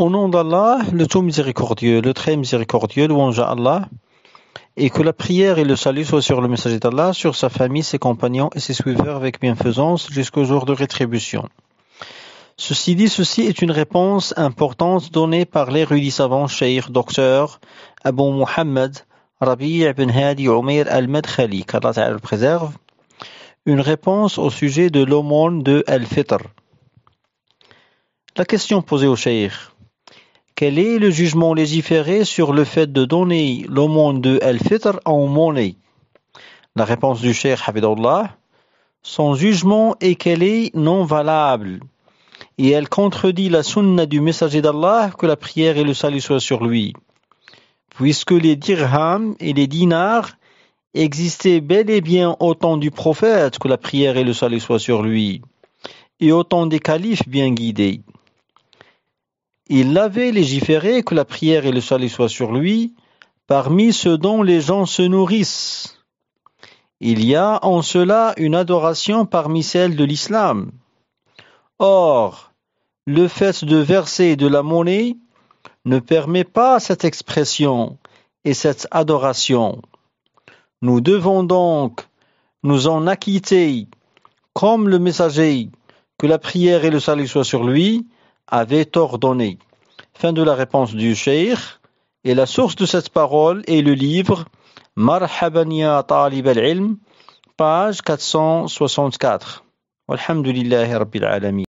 Au nom d'Allah, le tout miséricordieux, le très miséricordieux, louange à Allah, et que la prière et le salut soient sur le messager d'Allah, sur sa famille, ses compagnons et ses suiveurs avec bienfaisance jusqu'au jour de rétribution. Ceci dit, ceci est une réponse importante donnée par l'érudit savant Cheikh Docteur Abu Muhammad Rabi' ibn Hadi Umair al-Madkhali, qu'Allah préserve, une réponse au sujet de l'aumône de Al-Fitr. La question posée au Cheikh quel est le jugement légiféré sur le fait de donner l'aumône de Al-Fitr en monnaie La réponse du cheikh Allah, Son jugement est qu'elle est non valable et elle contredit la sunna du messager d'Allah que la prière et le salut soient sur lui. Puisque les dirhams et les dinars existaient bel et bien au temps du prophète que la prière et le salut soient sur lui, et au temps des califes bien guidés. Il avait légiféré que la prière et le salut soient sur lui, parmi ceux dont les gens se nourrissent. Il y a en cela une adoration parmi celles de l'islam. Or, le fait de verser de la monnaie ne permet pas cette expression et cette adoration. Nous devons donc nous en acquitter, comme le messager, que la prière et le salut soient sur lui, avait ordonné. Fin de la réponse du Cheikh. Et la source de cette parole est le livre Marhaban ya talib al-ilm, page 464. Alhamdulillahi rabbil alami.